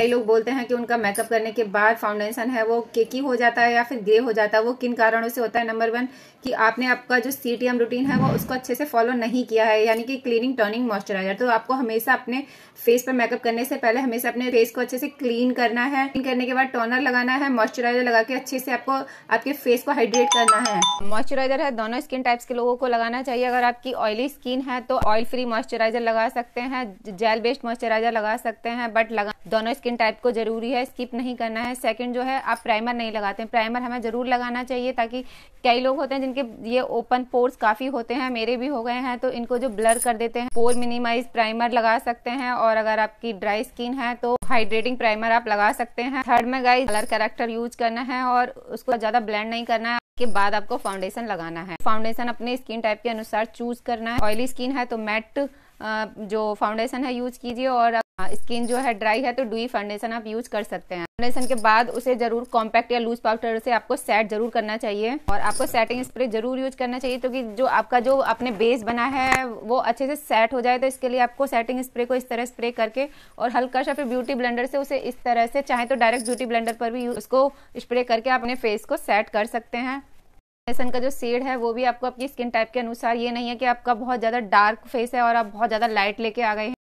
कई लोग बोलते हैं कि उनका मेकअप करने के बाद फाउंडेशन है वो केकी हो जाता है या फिर ग्रे हो जाता है वो किन कारणों से होता है नंबर वन कि आपने आपका जो सी टी एम रूटीन है वो उसको अच्छे से फॉलो नहीं किया है यानी कि क्लीनिंग टर्निंग मॉइस्चराइजर तो आपको हमेशा अपने फेस पर मेकअप करने से पहले हमेशा अपने फेस को अच्छे से क्लीन करना है क्लीन करने के बाद टोनर लगाना है मॉइस्चराइजर लगा के अच्छे से आपको आपके फेस को हाइड्रेट करना है मॉइस्चराइजर है दोनों स्किन टाइप्स के लोगों को लगाना चाहिए अगर आपकी ऑयली स्किन है तो ऑयल फ्री मॉइस्चराइजर लगा सकते हैं जेल बेस्ड मॉइस्चराइजर लगा सकते हैं बट लगा दोनों स्किन टाइप को ज़रूरी है स्किप नहीं करना है सेकंड जो है आप प्राइमर नहीं लगाते हैं प्राइमर हमें ज़रूर लगाना चाहिए ताकि कई लोग होते हैं जिनके ये ओपन पोर्स काफ़ी होते हैं मेरे भी हो गए हैं तो इनको जो ब्लर कर देते हैं पोर मिनिमाइज प्राइमर लगा सकते हैं और अगर आपकी ड्राई स्किन है तो हाइड्रेटिंग प्राइमर आप लगा सकते हैं थर्ड में गाइज कलर करेक्टर यूज करना है और उसको ज़्यादा ब्लेंड नहीं करना है के बाद आपको फाउंडेशन लगाना है फाउंडेशन अपने स्किन टाइप के अनुसार चूज करना है ऑयली स्किन है तो मैट जो फाउंडेशन है यूज कीजिए और स्किन हाँ, जो है ड्राई है तो डुई फाउंडेशन आप यूज कर सकते हैं फाउंडेशन के बाद उसे जरूर कॉम्पैक्ट या लूज पाउडर से आपको सेट जरूर करना चाहिए और आपको सेटिंग स्प्रे जरूर यूज करना चाहिए क्योंकि तो जो आपका जो आपने बेस बना है वो अच्छे से सेट हो जाए तो इसके लिए आपको सेटिंग स्प्रे को इस तरह स्प्रे करके और हल्का सा फिर ब्यूटी ब्लेंडर से उसे इस तरह से चाहे तो डायरेक्ट ब्यूटी ब्लेंडर पर भी उसको स्प्रे करके आप अपने फेस को सेट कर सकते हैं फाउंडेशन का जो सेड है वो भी आपको अपनी स्किन टाइप के अनुसार ये नहीं है कि आपका बहुत ज़्यादा डार्क फेस है और आप बहुत ज़्यादा लाइट लेके आ गए हैं